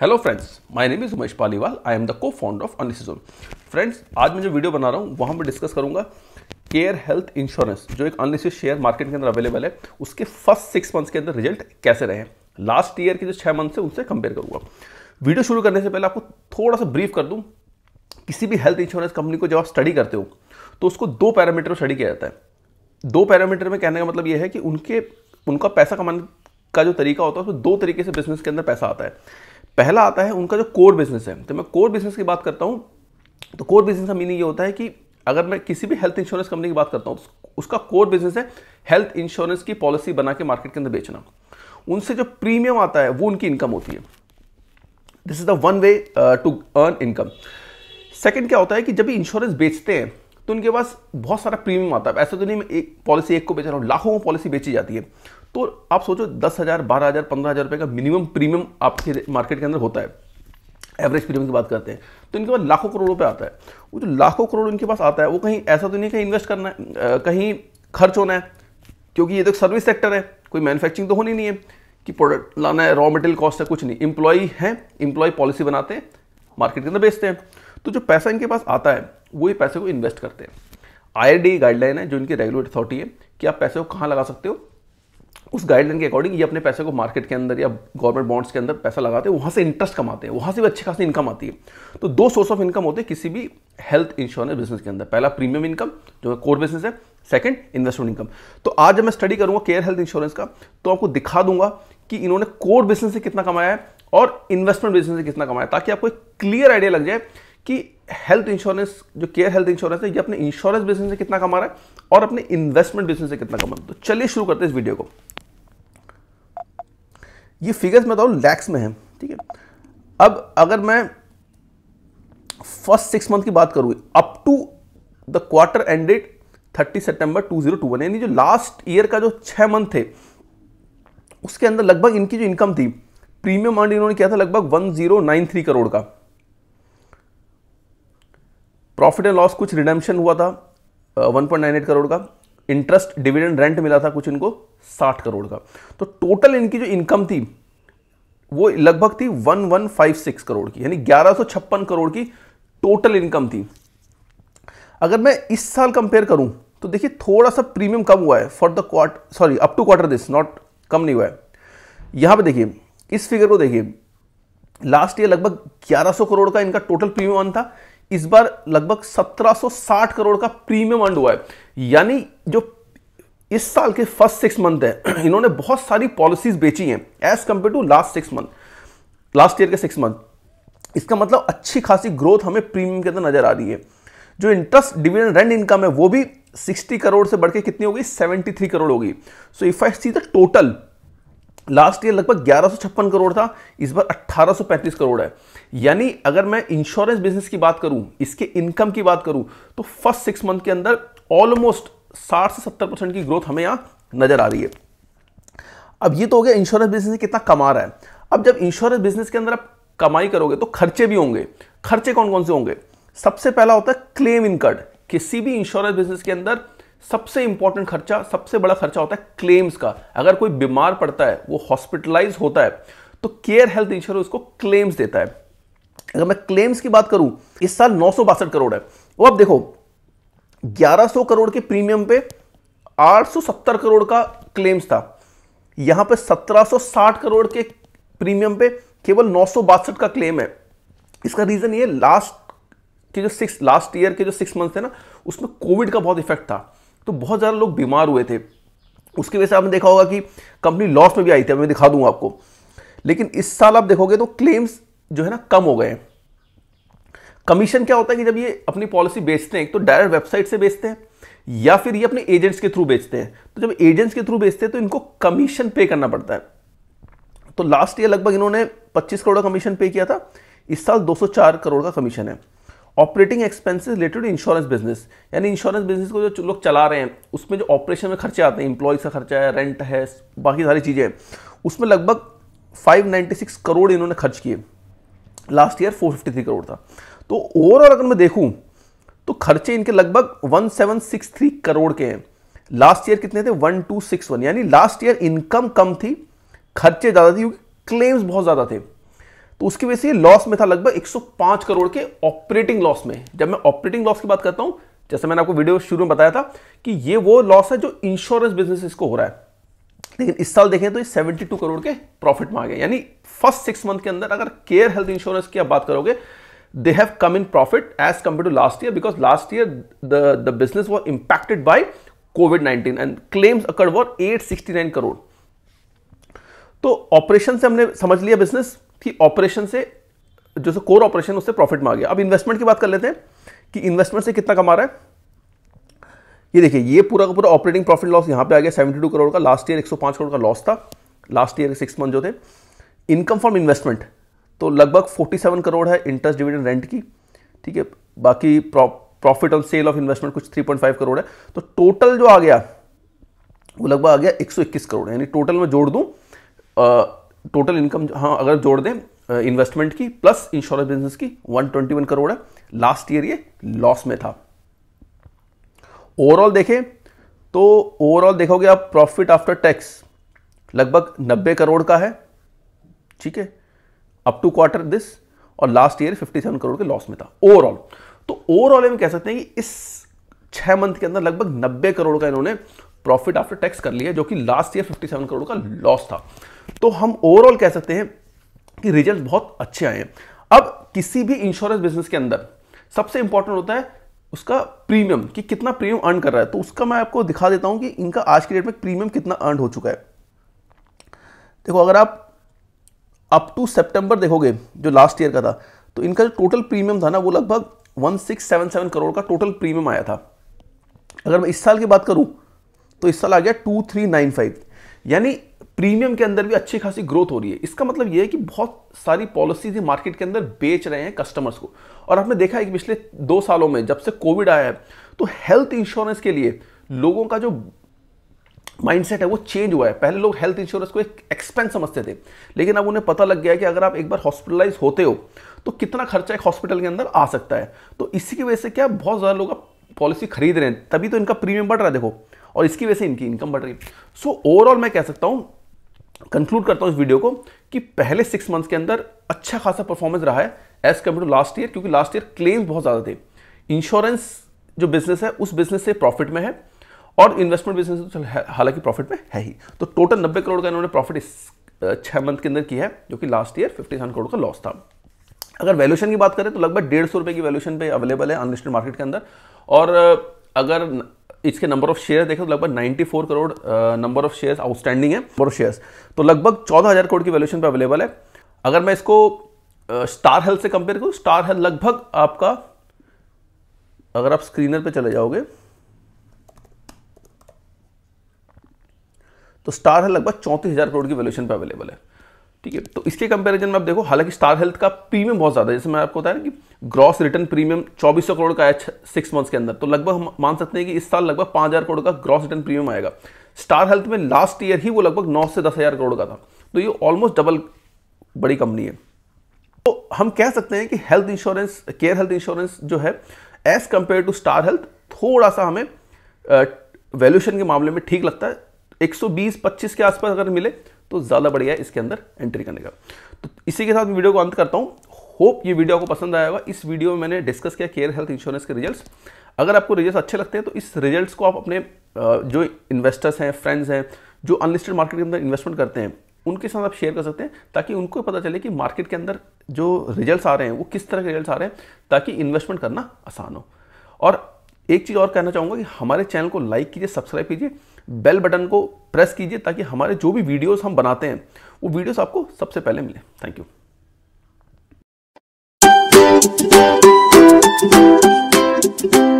hello friends my name is Umesh Paliwal I am the co founder of अनसिजोन friends आज मैं जो वीडियो बना रहा हूँ वहाँ मैं डिस्कस करूँगा केयर हेल्थ इंश्योरेंस जो एक अनलिस्टेड शेयर मार्केट के अंदर अवेलेबल है उसके फर्स्ट सिक्स मंथ्स के अंदर रिजल्ट कैसे रहे लास्ट ईयर के जो छः मंथ है उनसे कंपेयर करूँगा वीडियो शुरू करने से पहले आपको थोड़ा सा ब्रीफ कर दूँ किसी भी हेल्थ इंश्योरेंस कंपनी को जब आप स्टडी करते हो तो उसको दो पैरामीटर स्टडी किया जाता है दो पैरामीटर में कहने का मतलब यह है कि उनके उनका पैसा कमाने का जो तरीका होता है उसमें दो तरीके से बिजनेस के अंदर पैसा आता है पहला आता है उनका जो कोर बिजनेस है तो मैं कोर बिजनेस की बात करता हूँ तो कोर बिजनेस का मीनिंग ये होता है कि अगर मैं किसी भी हेल्थ इंश्योरेंस कंपनी की बात करता हूँ तो उसका कोर बिजनेस है हेल्थ इंश्योरेंस की पॉलिसी बना के मार्केट के अंदर बेचना उनसे जो प्रीमियम आता है वो उनकी इनकम होती है this is the one way to earn income second क्या होता है कि जब इंश्योरेंस बेचते हैं तो उनके पास बहुत सारा प्रीमियम आता है ऐसा तो नहीं मैं एक पॉलिसी एक को बेच रहा हूँ लाखों पॉलिसी बेची जाती है तो आप सोचो दस हज़ार बारह हज़ार पंद्रह हज़ार रुपये का मिनिमम प्रीमियम आपके मार्केट के अंदर होता है एवरेज प्रीमियम की बात करते हैं तो इनके पास लाखों करोड़ रुपये आता है वो जो लाखों करोड़ इनके पास आता है वो कहीं ऐसा तो नहीं कहीं इन्वेस्ट करना है कहीं खर्च होना है क्योंकि ये तो सर्विस सेक्टर है कोई मैनुफैक्चरिंग तो होनी नहीं है कि प्रोडक्ट लाना है रॉ मटेरियल कॉस्ट है कुछ नहीं इंप्लॉई है इंप्लॉय पॉलिसी बनाते हैं मार्केट के अंदर बेचते हैं तो जो पैसा इनके पास आता है वो ये पैसे को इन्वेस्ट करते हैं आई गाइडलाइन है जो इनकी रेगुलेटरी अथॉरिटी है कि आप पैसे को कहाँ लगा सकते हो उस गाइडलाइन के अकॉर्डिंग ये अपने पैसे को मार्केट के अंदर या गवर्नमेंट बॉन्ड्स के अंदर पैसा लगाते हैं वहाँ से इंटरेस्ट कमाते हैं वहाँ से भी अच्छी खासी इनकम आती है तो दो सोर्स ऑफ इनकम होते हैं किसी भी हेल्थ इंश्योरेंस बिजनेस के अंदर पहला प्रीमियम इनकम जो कोर बिजनेस है सेकंड इन्वेस्टमेंट इनकम तो आज जब मैं स्टडी करूंगा केयर हेल्थ इंश्योरेंस का तो आपको दिखा दूंगा कि इन्होंने कोर बिजनेस से कितना कमाया है और इन्वेस्टमेंट बिजनेस से कितना कमाया ताकि आपको एक क्लियर आइडिया लग जाए कि हेल्थ इंश्योरेंस जो केयर हेल्थ इंश्योरेंस है ये अपने इंश्योरेंस बिजनेस से कितना कमा रहा है और अपने इन्वेस्टमेंट बिजनेस से कितना कमा रहा है तो चलिए शुरू करते हैं इस वीडियो को ये फिगर्स मैं बताऊँ लैक्स में है ठीक है अब अगर मैं फर्स्ट सिक्स मंथ की बात करूँ up to the quarter ended 30 सितंबर 2021 यानी जो लास्ट ईयर का जो छः मंथ थे उसके अंदर लगभग इनकी जो इनकम थी प्रीमियम अर्न इन्होंने किया था लगभग 1093 करोड़ का प्रॉफिट एंड लॉस कुछ रिडेम्शन हुआ था 1.98 uh, करोड़ का इंटरेस्ट डिविडेंड रेंट मिला था कुछ इनको साठ करोड़ का तो टोटल इनकी जो इनकम थी वो लगभग थी one one five six crore की यानी ग्यारह सौ छप्पन करोड़ की टोटल इनकम थी अगर मैं इस साल कंपेयर करूं तो देखिए थोड़ा सा प्रीमियम कम हुआ है for the quarter sorry up to quarter this not कम नहीं हुआ है यहां पे देखिए इस फिगर को देखिए लास्ट ईयर लगभग 1100 करोड़ का इनका टोटल प्रीमियम था इस बार लगभग 1760 करोड़ का प्रीमियम अंड हुआ है यानी जो इस साल के फर्स्ट सिक्स मंथ है इन्होंने बहुत सारी पॉलिसीज बेची हैं as compare to last six month last year के सिक्स मंथ इसका मतलब अच्छी खासी ग्रोथ हमें प्रीमियम के अंदर नजर आ रही है जो इंटरेस्ट डिविडेंड रेंट इनकम है वो भी 60 करोड़ से बढ़ के कितनी होगी 73 करोड़ होगी so if I see the total last year लगभग ग्यारह करोड़ था इस बार 1835 करोड़ है यानी अगर मैं इंश्योरेंस बिजनेस की बात करूं इसके इनकम की बात करूं तो फर्स्ट सिक्स मंथ के अंदर ऑलमोस्ट 60 से 70 परसेंट की ग्रोथ हमें यहां नजर आ रही है अब ये तो हो गया इंश्योरेंस बिजनेस कितना कमा रहा है अब जब इंश्योरेंस बिजनेस के अंदर आप कमाई करोगे तो खर्चे भी होंगे खर्चे कौन कौन से होंगे सबसे पहला होता है क्लेम इनकर्ड किसी भी इंश्योरेंस बिजनेस के अंदर सबसे इंपॉर्टेंट खर्चा सबसे बड़ा खर्चा होता है क्लेम्स का अगर कोई बीमार पड़ता है वो हॉस्पिटलाइज होता है तो केयर हेल्थ इंश्योरेंस उसको क्लेम्स देता है अगर मैं क्लेम्स की बात करूं इस साल नौ करोड़ है वो अब देखो 1100 करोड़ के प्रीमियम पे 870 करोड़ का क्लेम्स था यहां पे 1760 करोड़ के प्रीमियम पे केवल नौ का क्लेम है इसका रीजन ये लास्ट के जो सिक्स लास्ट ईयर के जो सिक्स मंथ थे ना उसमें कोविड का बहुत इफेक्ट था तो बहुत ज़्यादा लोग बीमार हुए थे उसकी वजह से आपने देखा होगा कि कंपनी लॉस में भी आई थी मैं दिखा दूंगा आपको लेकिन इस साल आप देखोगे तो क्लेम्स जो है ना कम हो गए कमीशन क्या होता है कि जब ये अपनी पॉलिसी बेचते हैं तो डायरेक्ट वेबसाइट से बेचते हैं या फिर ये अपने एजेंट्स के थ्रू बेचते हैं तो जब एजेंट्स के थ्रू बेचते हैं तो इनको कमीशन पे करना पड़ता है तो लास्ट ईयर लगभग इन्होंने 25 करोड़ का कमीशन पे किया था इस साल 204 करोड़ का कमीशन है operating expenses related to insurance business यानी इंश्योरेंस बिजनेस को जो लोग चला रहे हैं उसमें जो ऑपरेशन में खर्चे आते हैं इंप्लॉयज़ का खर्चा है रेंट है बाकी सारी चीज़ें उसमें लगभग 596 करोड़ इन्होंने खर्च किए लास्ट ईयर 453 करोड़ था तो ओवरऑल अगर मैं देखूँ तो खर्चे इनके लगभग 1763 करोड़ के हैं लास्ट ईयर कितने थे 1261 यानी लास्ट ईयर इनकम कम थी खर्चे ज़्यादा थी क्योंकि क्लेम्स बहुत ज़्यादा थे तो उसकी वजह से लॉस में था लगभग 105 करोड़ के ऑपरेटिंग लॉस में जब मैं ऑपरेटिंग लॉस की बात करता हूं जैसे मैंने आपको वीडियो शुरू में बताया था कि ये वो लॉस है जो इंश्योरेंस बिजनेस को हो रहा है लेकिन इस साल देखें तो ये 72 करोड़ के प्रॉफिट में आ गए यानी फर्स्ट सिक्स मंथ के अंदर अगर केयर हेल्थ इंश्योरेंस की आप बात करोगे they have come in profit as compare to last year because last year the business was impacted by COVID nineteen and claims occurred were eight crore तो operation से हमने समझ लिया बिजनेस कि ऑपरेशन से जो से कोर ऑपरेशन उससे प्रॉफिट में आ गया अब इन्वेस्टमेंट की बात कर लेते हैं कि इन्वेस्टमेंट से कितना कमा रहा है ये देखिए ये पूरा का पूरा ऑपरेटिंग प्रॉफिट लॉस यहाँ पे आ गया टू करोड़ का लास्ट ईयर एक सौ पाँच करोड़ का लॉस था लास्ट ईयर के सिक्स मंथ जो थे इनकम फ्रॉम इन्वेस्टमेंट तो लगभग फोर्टी सेवन करोड़ है इंटरेस्ट डिविडेंड रेंट की ठीक है बाकी profit on sale of investment कुछ थ्री पॉइंट फाइव करोड़ है तो टोटल जो आ गया वो लगभग आ गया एक सौ इक्कीस करोड़ यानी टोटल में जोड़ दूँ टोटल इनकम हाँ अगर जोड़ दें इन्वेस्टमेंट की प्लस इंश्योरेंस बिजनेस की 121 करोड़ है लास्ट ईयर ये लॉस में था ओवरऑल देखें तो ओवरऑल देखोगे आप प्रॉफिट आफ्टर टैक्स लगभग 90 करोड़ का है ठीक है अप टू क्वार्टर दिस और लास्ट ईयर 57 करोड़ के लॉस में था ओवरऑल तो ओवरऑल हम कह सकते हैं कि इस छह मंथ के अंदर लगभग 90 करोड़ का इन्होंने प्रॉफिट आफ्टर टैक्स कर लिया जो कि लास्ट ईयर 57 करोड़ का लॉस था तो हम ओवरऑल कह सकते हैं कि रिजल्ट बहुत अच्छे आए हैं अब किसी भी इंश्योरेंस बिजनेस के अंदर सबसे इंपॉर्टेंट होता है उसका प्रीमियम कि कितना प्रीमियम अर्न कर रहा है तो उसका मैं आपको दिखा देता हूं कि इनका आज के डेट में प्रीमियम कितना अर्न हो चुका है देखो अगर आप अप टू सितंबर देखोगे जो लास्ट ईयर का था तो इनका जो टोटल प्रीमियम था ना वो लगभग 1677 करोड़ का टोटल प्रीमियम आया था अगर मैं इस साल की बात करूं तो इस साल आ गया 2395 यानी प्रीमियम के अंदर भी अच्छी खासी ग्रोथ हो रही है इसका मतलब यह है कि बहुत सारी पॉलिसीज ही मार्केट के अंदर बेच रहे हैं कस्टमर्स को और आपने देखा है कि पिछले दो सालों में जब से कोविड आया है तो हेल्थ इंश्योरेंस के लिए लोगों का जो माइंडसेट है वो चेंज हुआ है पहले लोग हेल्थ इंश्योरेंस को एक एक्सपेंस समझते थे लेकिन अब उन्हें पता लग गया है कि अगर आप एक बार हॉस्पिटलाइज होते हो तो कितना खर्चा एक हॉस्पिटल के अंदर आ सकता है तो इसी की वजह से क्या बहुत ज़्यादा लोग पॉलिसी खरीद रहे हैं तभी तो इनका प्रीमियम बढ़ रहा है देखो और इसकी वजह से इनकी इनकम बढ़ रही है सो ओवरऑल मैं कह सकता हूँ कंक्लूड करता हूँ इस वीडियो को कि पहले सिक्स मंथ्स के अंदर अच्छा खासा परफॉर्मेंस रहा है as compare to last year क्योंकि लास्ट ईयर क्लेम्स बहुत ज़्यादा थे इंश्योरेंस जो बिजनेस है उस बिजनेस से प्रॉफिट में है और इन्वेस्टमेंट बिजनेस तो हालांकि प्रॉफिट में है ही तो टोटल नब्बे करोड़ का इन्होंने प्रॉफिट इस छः मंथ के अंदर किया है जो कि लास्ट ईयर फिफ्टी करोड़ का लॉस था अगर वैल्यूशन की बात करें तो लगभग डेढ़ सौ रुपये की वैल्यूशन पे अवेलेबल है अनलिस्टेड मार्केट के अंदर और अगर इसके नंबर ऑफ शेयर देखें तो लगभग 94 crore number of shares outstanding है नंबर ऑफ शेयर्स तो लगभग 14000 करोड़ की वैल्यूशन पर अवेलेबल है अगर मैं इसको स्टार हेल्थ से कंपेयर करूँ स्टार हेल्थ लगभग आपका अगर आप स्क्रीनर पर चले जाओगे तो स्टार हेल्थ लगभग चौंतीस हज़ार करोड़ की वैल्यूशन पर अवेलेबल है ठीक है तो इसके कंपैरिजन में आप देखो हालांकि स्टार हेल्थ का प्रीमियम बहुत ज़्यादा है जैसे मैं आपको बताया कि ग्रॉस रिटर्न प्रीमियम चौबीस करोड़ का है सिक्स मंथ्स के अंदर तो लगभग हम मान सकते हैं कि इस साल लगभग पांच हज़ार करोड़ का ग्रॉस रिटर्न प्रीमियम आएगा स्टार हेल्थ में लास्ट ईयर ही वो लगभग नौ से दस हज़ार करोड़ का था तो ये ऑलमोस्ट डबल बड़ी कंपनी है तो हम कह सकते हैं कि health insurance Care health insurance जो है as compare to Star Health थोड़ा सा हमें वैल्यूशन के मामले में ठीक लगता है 120-25 के आसपास अगर मिले तो ज़्यादा बढ़िया है इसके अंदर एंट्री करने का तो इसी के साथ वीडियो को अंत करता हूँ होप ये वीडियो आपको पसंद आया होगा इस वीडियो में मैंने डिस्कस किया केयर हेल्थ इंश्योरेंस के रिजल्ट्स अगर आपको रिजल्ट्स अच्छे लगते हैं तो इस रिजल्ट्स को आप अपने जो इन्वेस्टर्स हैं फ्रेंड्स हैं जो अनलिस्टेड मार्केट के अंदर इन्वेस्टमेंट करते हैं उनके साथ आप शेयर कर सकते हैं ताकि उनको पता चले कि मार्केट के अंदर जो रिजल्ट्स आ रहे हैं वो किस तरह के रिजल्ट्स आ रहे हैं ताकि इन्वेस्टमेंट करना आसान हो और एक चीज़ और कहना चाहूँगा कि हमारे चैनल को लाइक कीजिए सब्सक्राइब कीजिए बेल बटन को प्रेस कीजिए ताकि हमारे जो भी वीडियोस हम बनाते हैं वो वीडियोस आपको सबसे पहले मिले थैंक यू